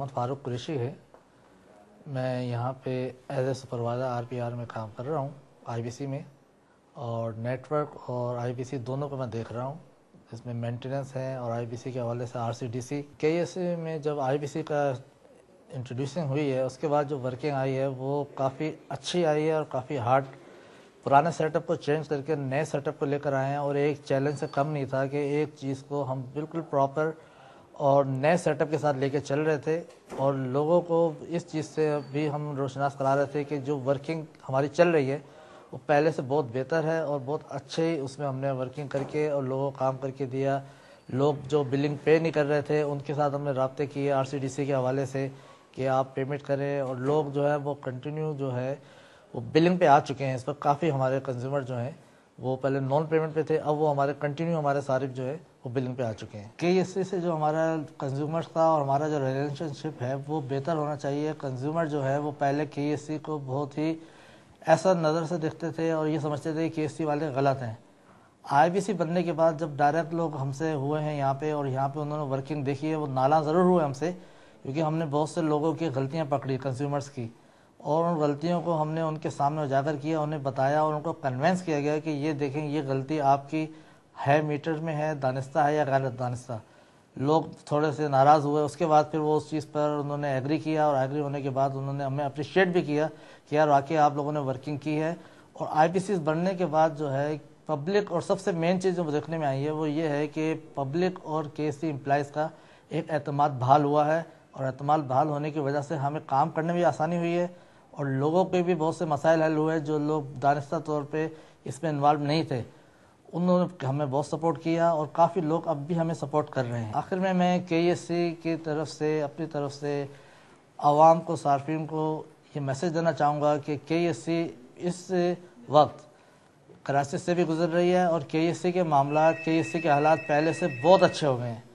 मोहम्मद फारूक कुरेशी है मैं यहाँ पे एज ए सुपरवाइज़र आरपीआर में काम कर रहा हूँ आईबीसी में और नेटवर्क और आईबीसी दोनों को मैं देख रहा हूँ इसमें मेंटेनेंस है और आईबीसी के हवाले से आरसीडीसी केएससी में जब आईबीसी का इंट्रोड्यूसिंग हुई है उसके बाद जो वर्किंग आई है वो काफ़ी अच्छी आई है और काफ़ी हार्ड पुराने सेटअप को चेंज करके नए सेटअप को लेकर आए हैं और एक चैलेंज से कम नहीं था कि एक चीज़ को हम बिल्कुल प्रॉपर और नए सेटअप के साथ लेके चल रहे थे और लोगों को इस चीज़ से भी हम रोशनास करा रहे थे कि जो वर्किंग हमारी चल रही है वो पहले से बहुत बेहतर है और बहुत अच्छे उसमें हमने वर्किंग करके और लोगों को काम करके दिया लोग जो बिलिंग पे नहीं कर रहे थे उनके साथ हमने रबते किए आर के हवाले से कि आप पेमेंट करें और लोग जो है वो कंटिन्यू जो है वो बिलिंग पे आ चुके हैं इस पर काफ़ी हमारे कंज्यूमर जो हैं वो पहले नॉन पेमेंट पे थे अब वो हमारे कंटिन्यू हमारे सारिफ जो है वो बिलिंग पे आ चुके हैं के से जो हमारा कंज्यूमर्स का और हमारा जो रिलेशनशिप है वो बेहतर होना चाहिए कंज्यूमर जो है वो पहले के को बहुत ही ऐसा नज़र से देखते थे और ये समझते थे कि के वाले गलत हैं आई बनने के बाद जब डायरेक्ट लोग हमसे हुए हैं यहाँ पे और यहाँ पे उन्होंने वर्किंग देखी है वो नाला ज़रूर हुए हमसे क्योंकि हमने बहुत से लोगों की गलतियाँ पकड़ी कंज्यूमर्स की और उन गलतियों को हमने उनके सामने उजागर किया उन्हें बताया और उनको कन्वेंस किया गया कि ये देखें ये गलती आपकी है मीटर में है दानिस्ता है या गलत दानिस्ता लोग थोड़े से नाराज़ हुए उसके बाद फिर वो उस चीज़ पर उन्होंने एग्री किया और एग्री होने के बाद उन्होंने हमें अप्रिशिएट भी किया कि यार वाकई आप लोगों ने वर्किंग की है और आई बनने के बाद जो है पब्लिक और सबसे मेन चीज़ जो देखने में आई है वो ये है कि पब्लिक और के सी एम्प्लाइज़ का एक अहतम बहाल हुआ है और अतमाद बहाल होने की वजह से हमें काम करने में आसानी हुई है और लोगों के भी बहुत से मसाइल हल हुए जो लोग दानिस्ता तौर पर इसमें इन्वाल्व नहीं थे उन्होंने हमें बहुत सपोर्ट किया और काफ़ी लोग अब भी हमें सपोर्ट कर रहे हैं आखिर में मैं के एस सी की तरफ से अपनी तरफ से आवाम को सार्फिन को ये मैसेज देना चाहूँगा कि के एस सी इस वक्त कराची से भी गुजर रही है और के एस सी के मामला के एस सी के हालात पहले से बहुत अच्छे हो गए हैं